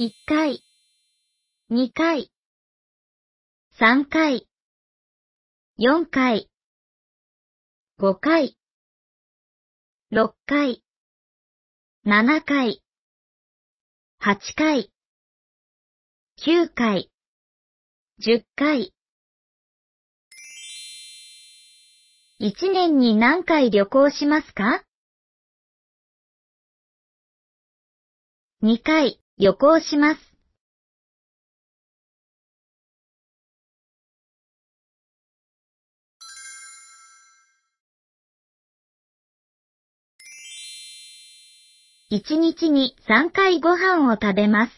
1回、2回、3回、4回、5回、6回、7回、8回、9回、10回。1年に何回旅行しますか ?2 回、旅行します。一日に3回ご飯を食べます。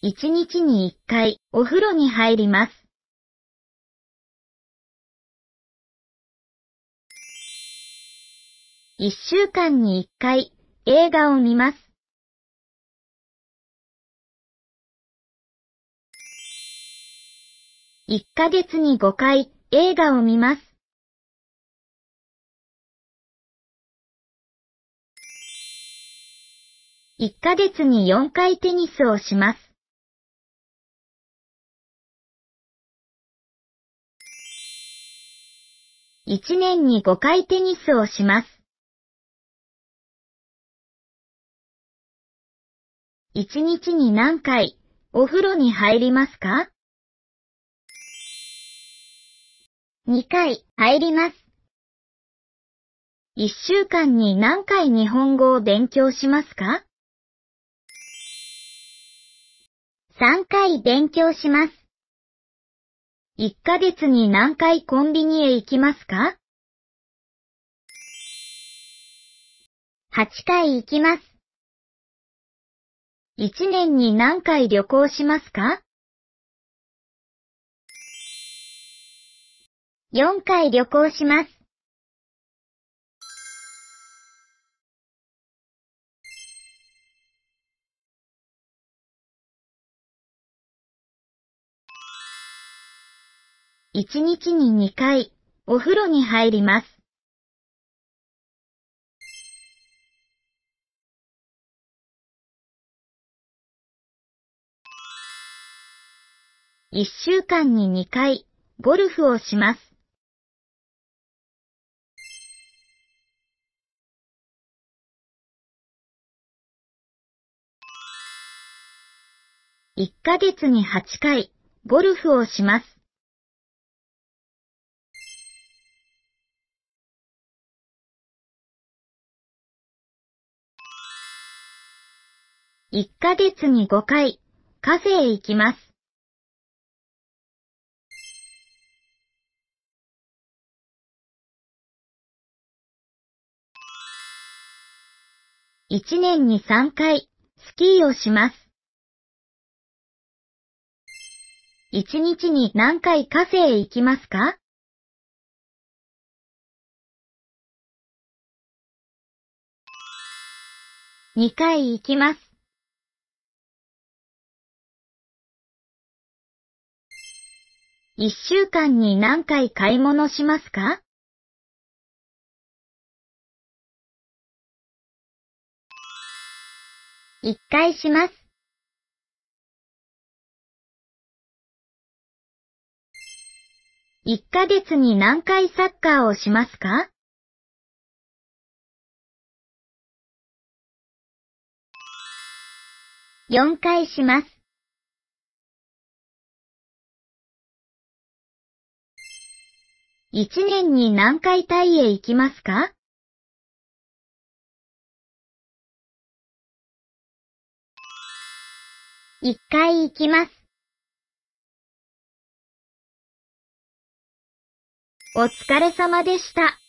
一日に1回お風呂に入ります。1週間に1回映画を見ます。1ヶ月に5回映画を見ます。1ヶ月に4回テニスをします。1年に5回テニスをします。一日に何回お風呂に入りますか ?2 回入ります。1週間に何回日本語を勉強しますか ?3 回勉強します。1ヶ月に何回コンビニへ行きますか ?8 回行きます。一年に何回旅行しますか四回旅行します。一日に二回お風呂に入ります。一週間に二回ゴルフをします。一ヶ月に八回ゴルフをします。一ヶ月に五回カフェへ行きます。1年に3回、スキーをします。1日に何回カフェへ行きますか2回行きます。1週間に何回買い物しますか一回します。一ヶ月に何回サッカーをしますか四回します。一年に何回タイへ行きますか一回行きます。お疲れ様でした。